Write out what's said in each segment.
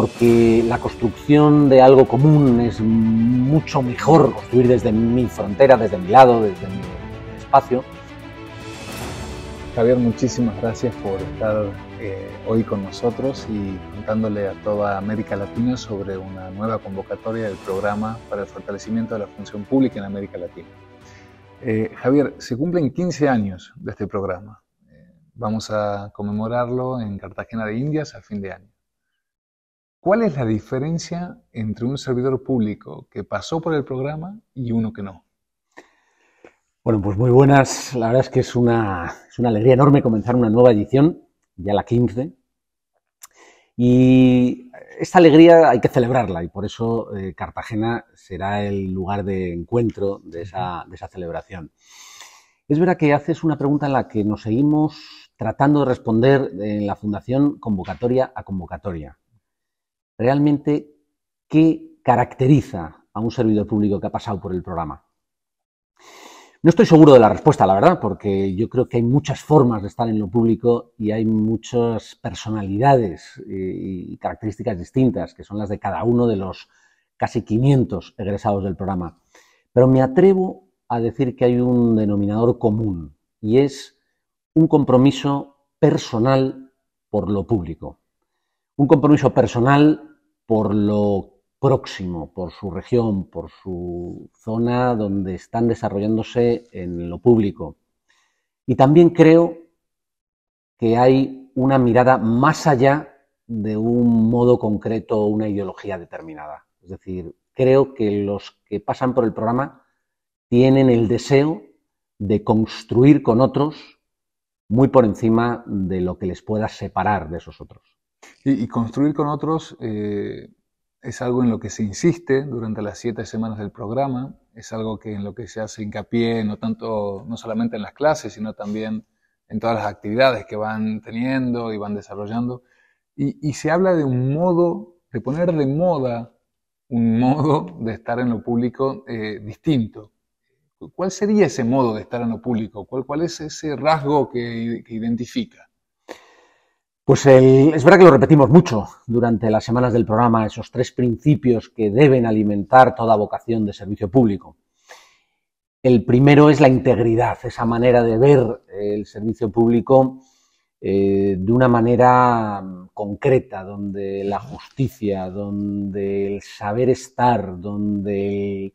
porque la construcción de algo común es mucho mejor construir desde mi frontera, desde mi lado, desde mi espacio. Javier, muchísimas gracias por estar eh, hoy con nosotros y contándole a toda América Latina sobre una nueva convocatoria del programa para el fortalecimiento de la función pública en América Latina. Eh, Javier, se cumplen 15 años de este programa. Eh, vamos a conmemorarlo en Cartagena de Indias a fin de año. ¿Cuál es la diferencia entre un servidor público que pasó por el programa y uno que no? Bueno, pues muy buenas. La verdad es que es una, alegría enorme comenzar una nueva edición, ya la 15. Y esta alegría hay que celebrarla y por eso eh, Cartagena será el lugar de encuentro de esa, de esa celebración. Es verdad que haces una pregunta en la que nos seguimos tratando de responder en la Fundación convocatoria a convocatoria realmente qué caracteriza a un servidor público que ha pasado por el programa. No estoy seguro de la respuesta, la verdad, porque yo creo que hay muchas formas de estar en lo público y hay muchas personalidades eh, y características distintas, que son las de cada uno de los casi 500 egresados del programa. Pero me atrevo a decir que hay un denominador común y es un compromiso personal por lo público. Un compromiso personal por lo próximo, por su región, por su zona donde están desarrollándose en lo público. Y también creo que hay una mirada más allá de un modo concreto o una ideología determinada. Es decir, creo que los que pasan por el programa tienen el deseo de construir con otros muy por encima de lo que les pueda separar de esos otros. Y, construir con otros eh, es algo en lo que se insiste durante las siete semanas del programa, es algo que en lo que se hace hincapié no tanto, no solamente en las clases, sino también en todas las actividades que van teniendo y van desarrollando. Y, se habla de un modo, de poner de moda un modo de estar en lo público eh, distinto. ¿Cuál sería ese modo de estar en lo público? ¿Cuál, cuál es ese rasgo que, que identifica? Pues es verdad que lo repetimos mucho durante las semanas del programa, esos tres principios que deben alimentar toda vocación de servicio público. El primero es la integridad, esa manera de ver el servicio público eh, de una manera mm, concreta, donde la justicia, donde el saber estar, donde el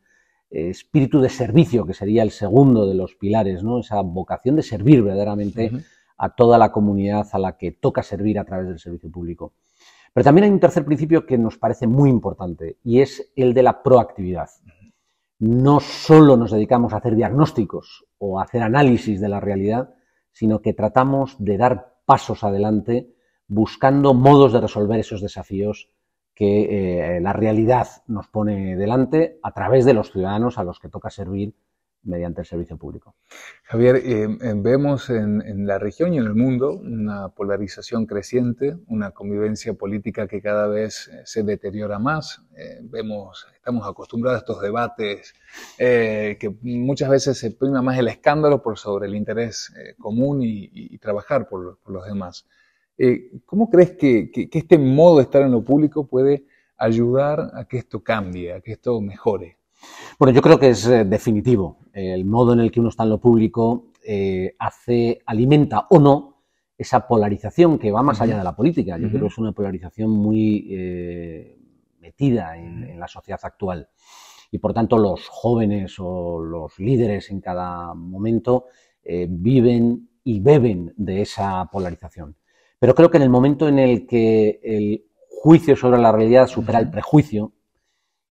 eh, espíritu de servicio, que sería el segundo de los pilares, ¿no? esa vocación de servir verdaderamente a toda la comunidad a la que toca servir a través del servicio público. Pero también hay un tercer principio que nos parece muy importante y es el de la proactividad. No solo nos dedicamos a hacer diagnósticos o a hacer análisis de la realidad, sino que tratamos de dar pasos adelante buscando modos de resolver esos desafíos que eh, la realidad nos pone delante a través de los ciudadanos a los que toca servir mediante el servicio público. Javier, eh, vemos en, la región y en el mundo una polarización creciente, una convivencia política que cada vez eh, se deteriora más. Eh, vemos, estamos acostumbrados a estos debates que muchas veces se prima más el escándalo por sobre el interés común y, trabajar por, los demás. ¿Cómo crees que este modo de estar en lo público puede ayudar a que esto cambie, a que esto mejore? Bueno, yo creo que es eh, definitivo. El modo en el que uno está en lo público eh, hace, alimenta o no esa polarización que va más allá de la política. Yo creo que es una polarización muy eh, metida en, la sociedad actual. Y por tanto, los jóvenes o los líderes en cada momento viven y beben de esa polarización. Pero creo que en el momento en el que el juicio sobre la realidad supera el prejuicio,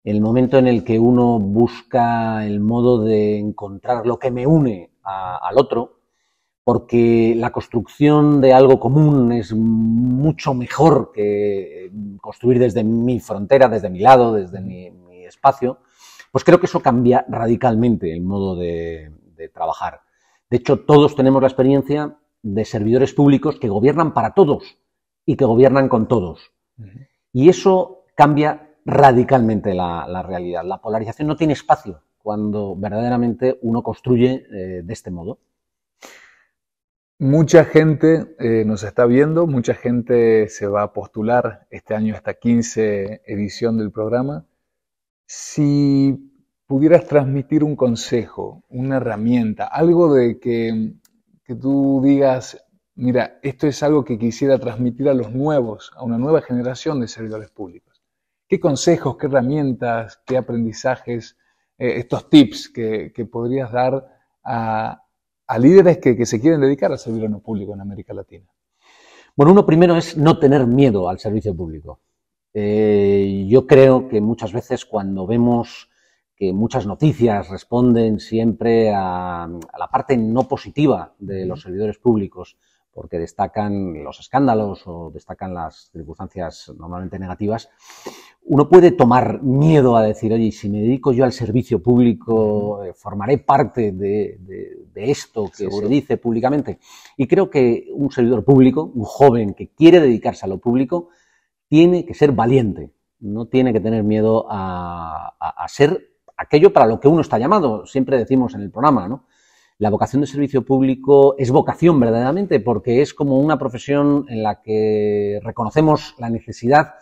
el momento en el que uno busca el modo de encontrar lo que me une al otro, porque la construcción de algo común es mucho mejor que eh, construir desde mi frontera, desde mi lado, desde mi, espacio, pues creo que eso cambia radicalmente el modo de, de trabajar. De hecho, todos tenemos la experiencia de servidores públicos que gobiernan para todos y que gobiernan con todos. Y eso cambia radicalmente la, realidad. La polarización no tiene espacio cuando verdaderamente uno construye eh, de este modo. Mucha gente eh, nos está viendo, mucha gente se va a postular este año esta 15 edición del programa. Si pudieras transmitir un consejo, una herramienta, algo de que, que tú digas, mira, esto es algo que quisiera transmitir a los nuevos, a una nueva generación de servidores públicos. ¿Qué consejos, qué herramientas, qué aprendizajes, eh, estos tips que, podrías dar a, líderes que, se quieren dedicar al servicio público en América Latina? Bueno, uno primero es no tener miedo al servicio público. Eh, yo creo que muchas veces cuando vemos que muchas noticias responden siempre a la parte no positiva de los servidores públicos, porque destacan los escándalos o destacan las circunstancias normalmente negativas, uno puede tomar miedo a decir, oye, si me dedico yo al servicio público, eh, formaré parte de, esto que se dice públicamente. Y creo que un servidor público, un joven que quiere dedicarse a lo público, tiene que ser valiente, no tiene que tener miedo a, a ser aquello para lo que uno está llamado. Siempre decimos en el programa, ¿no? la vocación de servicio público es vocación verdaderamente, porque es como una profesión en la que reconocemos la necesidad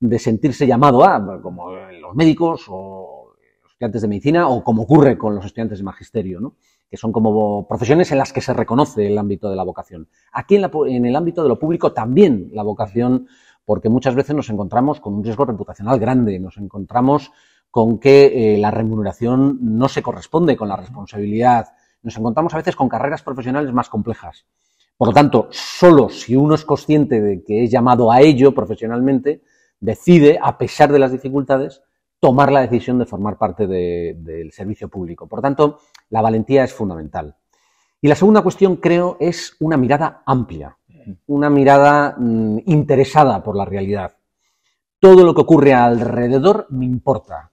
de sentirse llamado a, como los médicos o los estudiantes de medicina, o como ocurre con los estudiantes de magisterio, ¿no? que son como profesiones en las que se reconoce el ámbito de la vocación. Aquí en, el ámbito de lo público también la vocación, porque muchas veces nos encontramos con un riesgo reputacional grande, nos encontramos con que eh, la remuneración no se corresponde con la responsabilidad, nos encontramos a veces con carreras profesionales más complejas. Por lo tanto, solo si uno es consciente de que es llamado a ello profesionalmente, decide, a pesar de las dificultades, tomar la decisión de formar parte del servicio público. Por tanto, la valentía es fundamental. Y la segunda cuestión, creo, es una mirada amplia, una mirada mm, interesada por la realidad. Todo lo que ocurre alrededor me importa.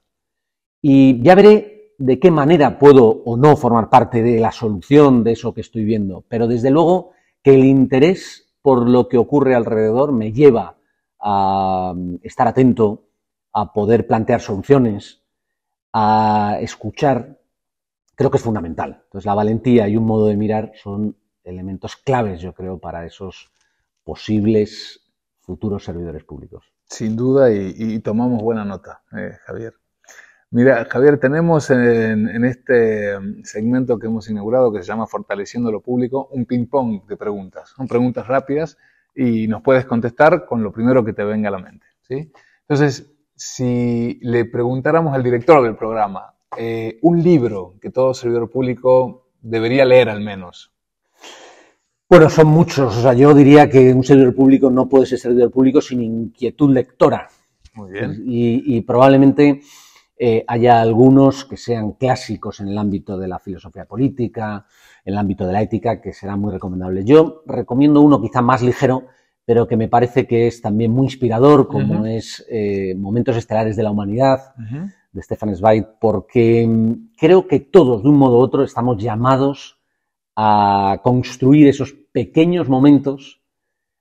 Y ya veré de qué manera puedo o no formar parte de la solución de eso que estoy viendo, pero desde luego que el interés por lo que ocurre alrededor me lleva a mm, estar atento, a poder plantear soluciones, a escuchar, creo que es fundamental. Entonces la valentía y un modo de mirar son elementos claves, yo creo, para esos posibles futuros servidores públicos. Sin duda y, tomamos buena nota, eh, Javier. Mira, Javier, tenemos en, este um, segmento que hemos inaugurado, que se llama Fortaleciendo lo Público, un ping-pong de preguntas. Son preguntas rápidas y nos puedes contestar con lo primero que te venga a la mente. ¿sí? Entonces, si le preguntáramos al director del programa, eh, un libro que todo servidor público debería leer al menos. Bueno, son muchos. O sea, yo diría que un servidor público no puede ser servidor público sin inquietud lectora. Muy bien. y, y probablemente eh, haya algunos que sean clásicos en el ámbito de la filosofía política, en el ámbito de la ética, que será muy recomendable. Yo recomiendo uno quizá más ligero, pero que me parece que es también muy inspirador, como es eh, Momentos Estelares de la Humanidad, de Stefan Zweig, porque mm, creo que todos, de un modo u otro, estamos llamados a construir esos pequeños momentos,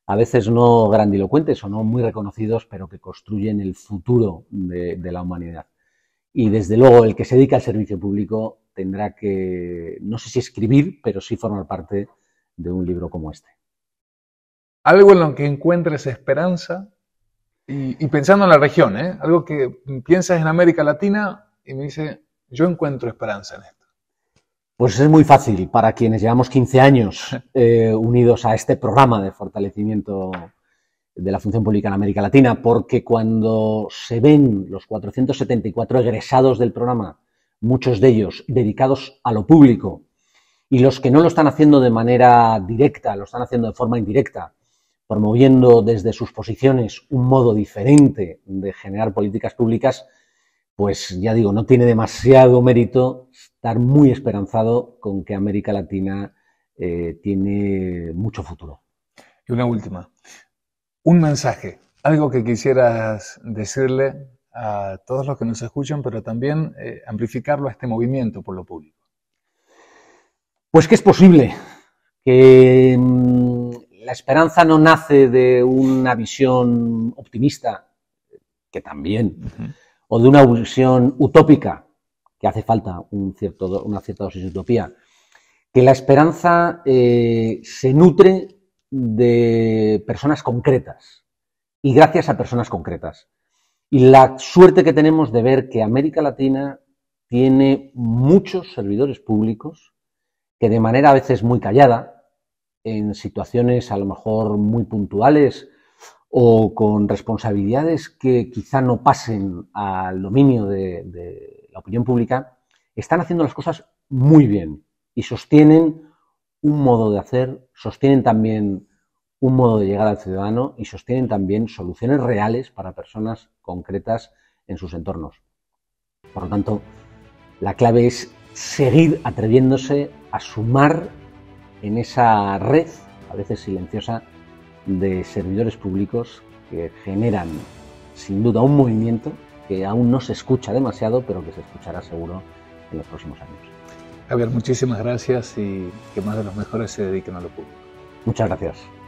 a veces no grandilocuentes o no muy reconocidos, pero que construyen el futuro de la humanidad. Y desde luego el que se dedica al servicio público tendrá que, no sé si escribir, pero sí formar parte de un libro como este. Algo en lo que encuentres esperanza y, pensando en la región, ¿eh? algo que piensas en América Latina y me dice, yo encuentro esperanza en esto. Pues es muy fácil para quienes llevamos 15 años eh, unidos a este programa de fortalecimiento de la función pública en América Latina, porque cuando se ven los 474 egresados del programa, muchos de ellos dedicados a lo público, y los que no lo están haciendo de manera directa, lo están haciendo de forma indirecta, promoviendo desde sus posiciones un modo diferente de generar políticas públicas, pues ya digo, no tiene demasiado mérito estar muy esperanzado con que América Latina eh, tiene mucho futuro. Y una última un mensaje, algo que quisieras decirle a todos los que nos escuchan, pero también eh, amplificarlo a este movimiento por lo público. Pues que es posible, que mm, la esperanza no nace de una visión optimista, que también, o de una visión utópica, que hace falta una cierta dosis de utopía, que la esperanza eh, se nutre de personas concretas y gracias a personas concretas. Y la suerte que tenemos de ver que América Latina tiene muchos servidores públicos que de manera a veces muy callada, en situaciones a lo mejor muy puntuales o con responsabilidades que quizá no pasen al dominio de, la opinión pública, están haciendo las cosas muy bien y sostienen un modo de hacer, sostienen también un modo de llegar al ciudadano y sostienen también soluciones reales para personas concretas en sus entornos. Por lo tanto, la clave es seguir atreviéndose a sumar en esa red, a veces silenciosa, de servidores públicos que generan sin duda un movimiento que aún no se escucha demasiado, pero que se escuchará seguro en los próximos años. Javier, muchísimas gracias y que más de los mejores se dediquen a lo público. Muchas gracias.